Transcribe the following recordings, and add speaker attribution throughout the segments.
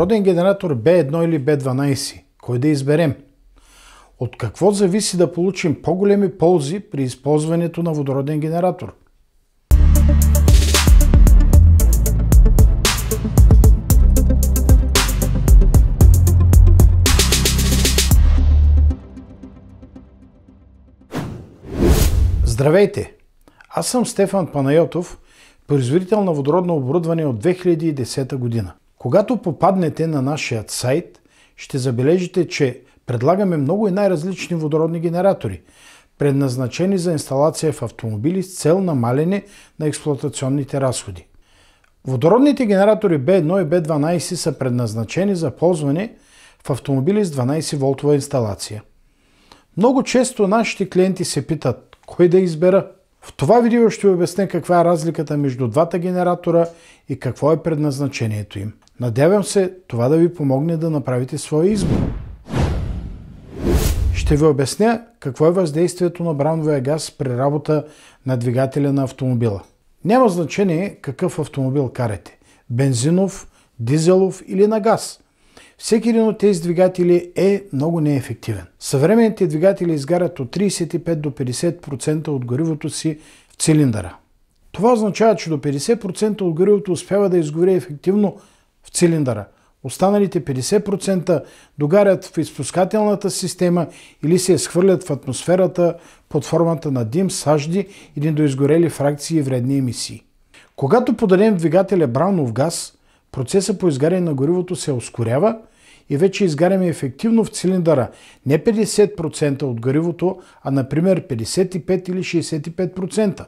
Speaker 1: Роден генератор B1 или B12? Кой да изберем? От какво зависи да получим по-големи ползи при използването на водороден генератор? Здравейте! Аз съм Стефан Панайотов, производител на водородно оборудване от 2010 година. Когато попаднете на нашия сайт, ще забележите, че предлагаме много и най-различни водородни генератори, предназначени за инсталация в автомобили с цел намаляне на експлуатационните разходи. Водородните генератори B1 и B12 са предназначени за ползване в автомобили с 12 волтова инсталация. Много често нашите клиенти се питат, кой да избера? В това видео ще ви обясня каква е разликата между двата генератора и какво е предназначението им. Надявам се това да ви помогне да направите своя избор. Ще ви обясня какво е въздействието на брановия газ при работа на двигателя на автомобила. Няма значение какъв автомобил карате – бензинов, дизелов или на газ. Всеки един от тези двигатели е много неефективен. Съвременните двигатели изгарят от 35 до 50% от горивото си в цилиндъра. Това означава, че до 50% от горивото успява да изгори ефективно в цилиндъра. Останалите 50% догарят в изпускателната система или се изхвърлят в атмосферата под формата на дим, сажди или доизгорели фракции и вредни емисии. Когато подадем двигателя браунов газ, процеса по изгаряне на горивото се ускорява и вече изгаряме ефективно в цилиндъра не 50% от горивото, а например 55 или 65%.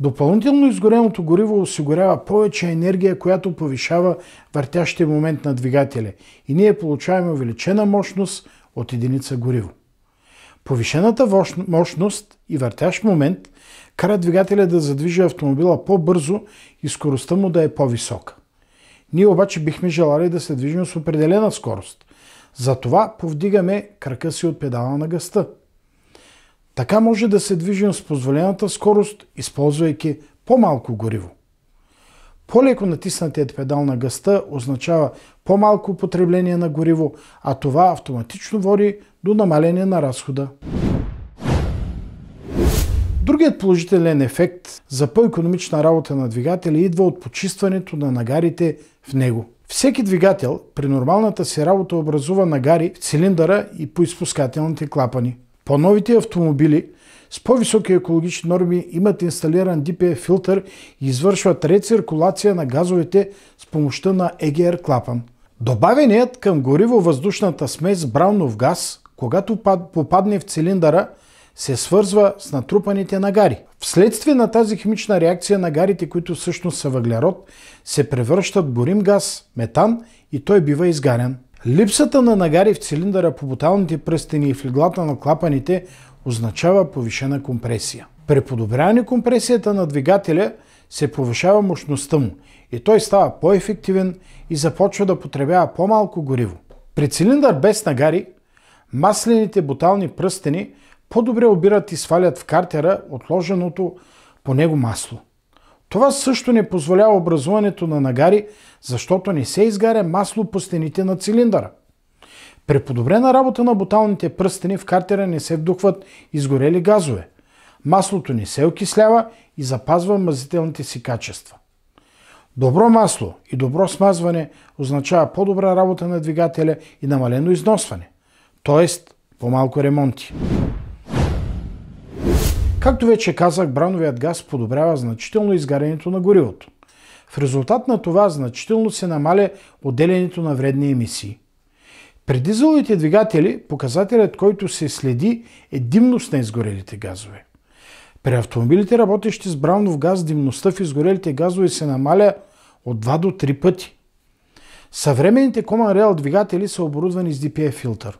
Speaker 1: Допълнително изгореното гориво осигурява повече енергия, която повишава въртящия момент на двигателя и ние получаваме увеличена мощност от единица гориво. Повишената мощност и въртящ момент кара двигателя да задвижи автомобила по-бързо и скоростта му да е по-висока. Ние обаче бихме желали да се движим с определена скорост. Затова повдигаме крака си от педала на гъста. Така може да се движим с позволената скорост, използвайки по-малко гориво. По-леко натиснатият педал на гъста означава по-малко потребление на гориво, а това автоматично води до намаляне на разхода. Другият положителен ефект за по-економична работа на двигателя идва от почистването на нагарите в него. Всеки двигател при нормалната си работа образува нагари в цилиндъра и по изпускателните клапани. По-новите автомобили с по-високи екологични норми имат инсталиран DPF филтър и извършват рециркулация на газовете с помощта на EGR клапан. Добавеният към гориво-въздушната смес браунов газ, когато попадне в цилиндъра, се свързва с натрупаните нагари. Вследствие на тази химична реакция нагарите, които всъщност са въглерод, се превръщат в горим газ, метан и той бива изгарян. Липсата на нагари в цилиндъра по буталните пръстени и в леглата на клапаните означава повишена компресия. При подобряване компресията на двигателя се повишава мощността му и той става по-ефективен и започва да потребява по-малко гориво. При цилиндър без нагари, маслените бутални пръстени по-добре обират и свалят в картера отложеното по него масло. Това също не позволява образуването на нагари, защото не се изгаря масло по стените на цилиндъра. При подобрена работа на буталните пръстени в картера не се вдухват изгорели газове. Маслото не се окислява и запазва мазителните си качества. Добро масло и добро смазване означава по-добра работа на двигателя и намалено износване, т.е. по-малко ремонти. Както вече казах, брановият газ подобрява значително изгарянето на горивото. В резултат на това значително се намаля отделянето на вредни емисии. При дизеловите двигатели показателят, който се следи е димност на изгорелите газове. При автомобилите, работещи с бранов газ, димността в изгорелите газове се намаля от 2 до 3 пъти. Съвременните Common Rail двигатели са оборудвани с DPF филтър.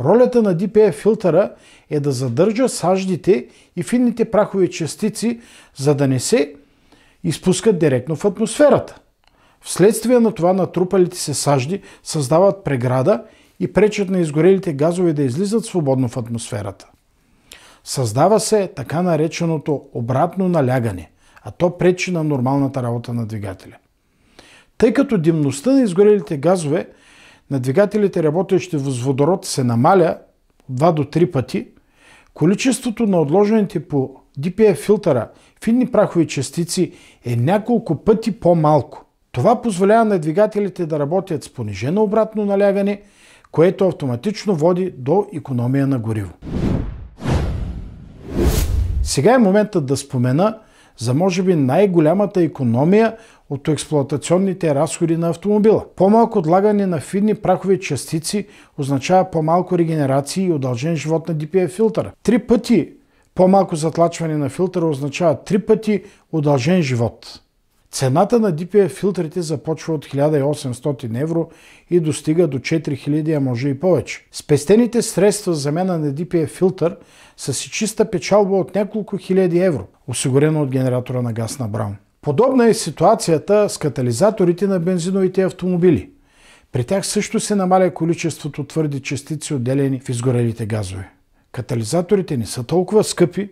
Speaker 1: Ролята на DPF филтъра е да задържа саждите и финните прахови частици, за да не се изпускат директно в атмосферата. Вследствие на това натрупалите се сажди създават преграда и пречат на изгорелите газове да излизат свободно в атмосферата. Създава се така нареченото обратно налягане, а то пречи на нормалната работа на двигателя. Тъй като димността на изгорелите газове – на двигателите, работещи с водород, се намаля 2 до 3 пъти, количеството на отложените по DPF филтъра финни прахови частици е няколко пъти по-малко. Това позволява на двигателите да работят с понижено обратно налягане, което автоматично води до економия на гориво. Сега е моментът да спомена, за може би най-голямата економия от експлоатационните разходи на автомобила. По-малко отлагане на фидни прахови частици означава по-малко регенерации и удължен живот на DPF филтъра. Три пъти по-малко затлачване на филтъра означава три пъти удължен живот. Цената на DPF филтрите започва от 1800 евро и достига до 4000, а може и повече. Спестените средства за замяна на DPF филтър са си чиста печалба от няколко хиляди евро, осигурено от генератора на газ на Браун. Подобна е ситуацията с катализаторите на бензиновите автомобили. При тях също се намаля количеството твърди частици, отделени в изгорелите газове. Катализаторите не са толкова скъпи,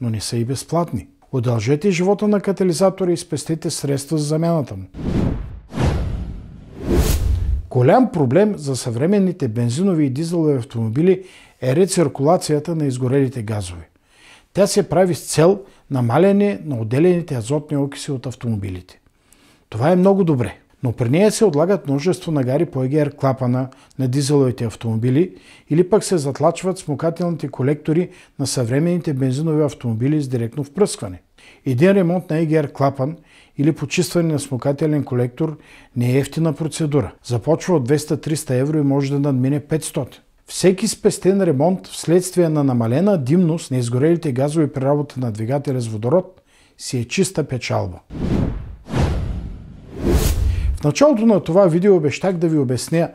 Speaker 1: но не са и безплатни. Удължете живота на катализатора и спестете средства за замяната му. Голям проблем за съвременните бензинови и дизелови автомобили е рециркулацията на изгорелите газове. Тя се прави с цел намаляне на отделените азотни окиси от автомобилите. Това е много добре, но при нея се отлагат множество нагари по ЕГР клапана на дизеловите автомобили или пък се затлачват смукателните колектори на съвременните бензинови автомобили с директно впръскване. Един ремонт на EGR клапан или почистване на смукателен колектор не е ефтина процедура. Започва от 200-300 евро и може да надмине 500. Всеки спестен ремонт вследствие на намалена димност на изгорелите газови работа на двигателя с водород си е чиста печалба. В началото на това видео обещах да ви обясня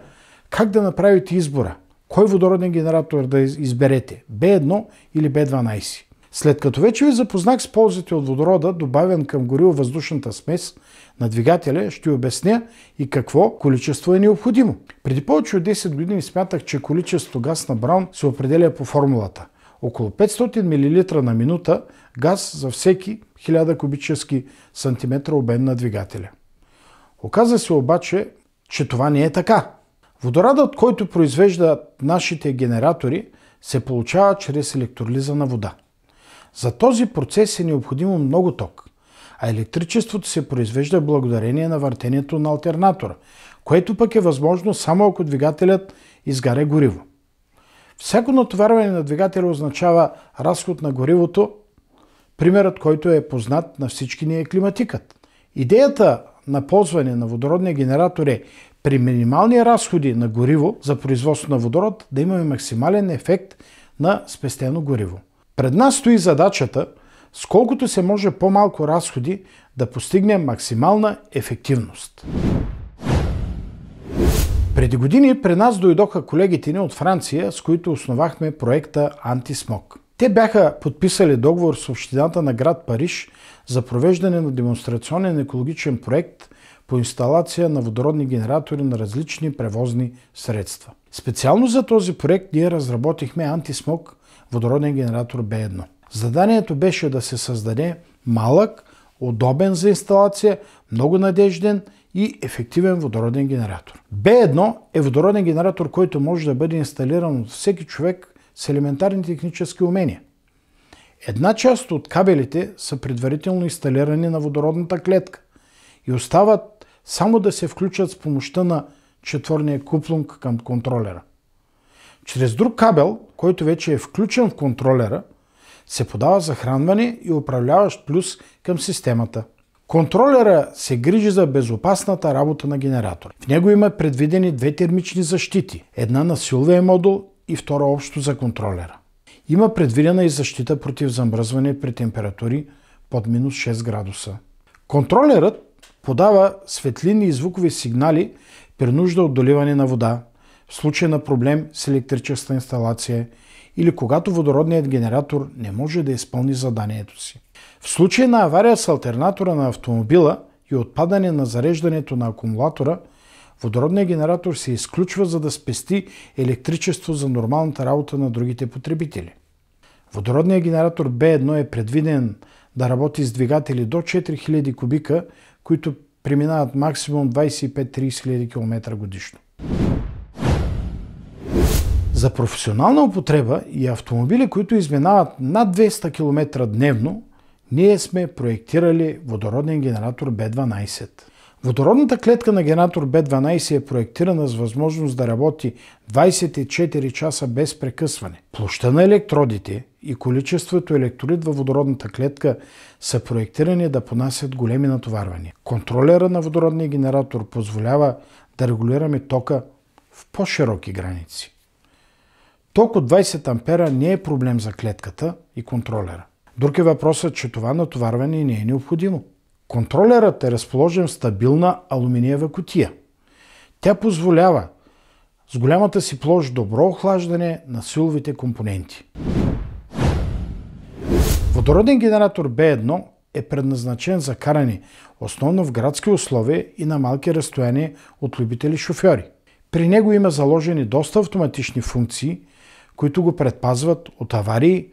Speaker 1: как да направите избора. Кой водороден генератор да изберете? B1 или B12? След като вече ви запознах с ползите от водорода, добавен към горил въздушната смес на двигателя, ще обясня и какво количество е необходимо. Преди повече от 10 години смятах, че количество газ на Браун се определя по формулата. Около 500 мл на минута газ за всеки 1000 кубически сантиметра обем на двигателя. Оказа се обаче, че това не е така. Водородът, който произвежда нашите генератори, се получава чрез електролиза на вода. За този процес е необходимо много ток, а електричеството се произвежда благодарение на въртението на альтернатора, което пък е възможно само ако двигателят изгаря гориво. Всяко натоварване на двигателя означава разход на горивото, примерът, който е познат на всички ни е климатикът. Идеята на ползване на водородния генератор е при минимални разходи на гориво за производство на водород да имаме максимален ефект на спестено гориво. Пред нас стои задачата с колкото се може по-малко разходи да постигнем максимална ефективност. Преди години при нас дойдоха колегите ни от Франция, с които основахме проекта Антисмок. Те бяха подписали договор с Общината на град Париж за провеждане на демонстрационен екологичен проект по инсталация на водородни генератори на различни превозни средства. Специално за този проект ние разработихме Антисмок водороден генератор B1. Заданието беше да се създаде малък, удобен за инсталация, много надежден и ефективен водороден генератор. B1 е водороден генератор, който може да бъде инсталиран от всеки човек с елементарни технически умения. Една част от кабелите са предварително инсталирани на водородната клетка и остават само да се включат с помощта на четворния куплунг към контролера. Чрез друг кабел, който вече е включен в контролера, се подава захранване и управляващ плюс към системата. Контролера се грижи за безопасната работа на генератора. В него има предвидени две термични защити. Една на силовия модул и втора общо за контролера. Има предвидена и защита против замръзване при температури под минус 6 градуса. Контролерът подава светлини и звукови сигнали при нужда от доливане на вода, в случай на проблем с електрическата инсталация или когато водородният генератор не може да изпълни заданието си. В случай на авария с альтернатора на автомобила и отпадане на зареждането на акумулатора, водородният генератор се изключва за да спести електричество за нормалната работа на другите потребители. Водородният генератор B1 е предвиден да работи с двигатели до 4000 кубика, които преминават максимум 25-30 000 км годишно. За професионална употреба и автомобили, които изминават над 200 км дневно, ние сме проектирали водороден генератор B12. Водородната клетка на генератор B12 е проектирана с възможност да работи 24 часа без прекъсване. Площа на електродите и количеството електролит във водородната клетка са проектирани да понасят големи натоварвания. Контролера на водородния генератор позволява да регулираме тока в по-широки граници. Ток от 20 ампера не е проблем за клетката и контролера. Друг е въпросът, че това натоварване не е необходимо. Контролерът е разположен в стабилна алуминиева кутия. Тя позволява с голямата си площ добро охлаждане на силовите компоненти. Водороден генератор B1 е предназначен за каране основно в градски условия и на малки разстояния от любители шофьори. При него има заложени доста автоматични функции, които го предпазват от аварии,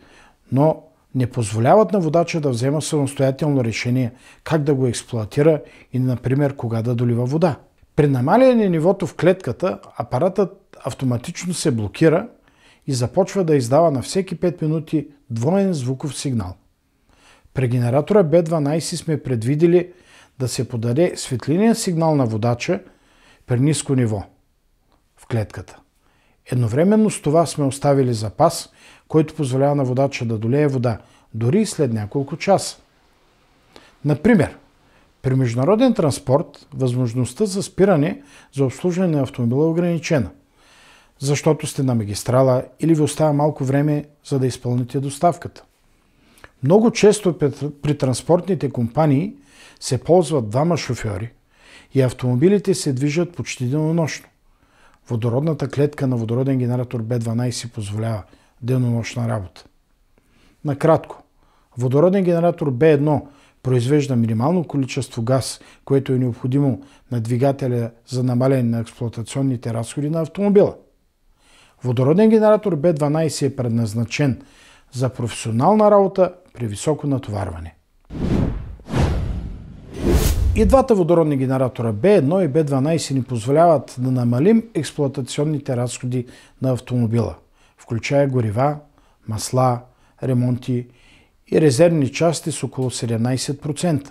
Speaker 1: но не позволяват на водача да взема самостоятелно решение как да го експлоатира и, например, кога да долива вода. При намаляне нивото в клетката, апаратът автоматично се блокира и започва да издава на всеки 5 минути двоен звуков сигнал. При генератора B12 сме предвидели да се подаде светлинен сигнал на водача при ниско ниво в клетката. Едновременно с това сме оставили запас, който позволява на водача да долее вода, дори и след няколко часа. Например, при международен транспорт възможността за спиране за обслужване на автомобила е ограничена, защото сте на магистрала или ви остава малко време за да изпълните доставката. Много често при транспортните компании се ползват двама шофьори и автомобилите се движат почти денонощно. Водородната клетка на водороден генератор B12 позволява денонощна работа. Накратко, водороден генератор B1 произвежда минимално количество газ, което е необходимо на двигателя за намаляне на експлуатационните разходи на автомобила. Водороден генератор B12 е предназначен за професионална работа при високо натоварване. И двата водородни генератора B1 и B12 ни позволяват да намалим експлуатационните разходи на автомобила, включая горива, масла, ремонти и резервни части с около 17%.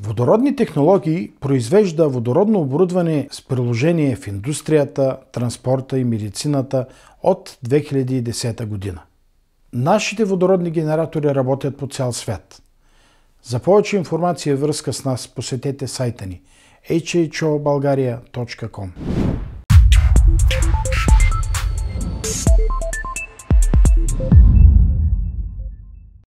Speaker 1: Водородни технологии произвежда водородно оборудване с приложение в индустрията, транспорта и медицината от 2010 година. Нашите водородни генератори работят по цял свят – за повече информация и връзка с нас посетете сайта ни hhobulgaria.com